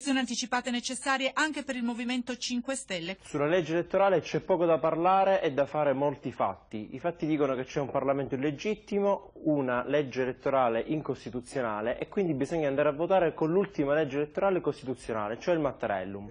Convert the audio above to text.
Sono anticipate necessarie anche per il Movimento 5 Stelle. Sulla legge elettorale c'è poco da parlare e da fare molti fatti. I fatti dicono che c'è un Parlamento illegittimo, una legge elettorale incostituzionale e quindi bisogna andare a votare con l'ultima legge elettorale costituzionale, cioè il Mattarellum.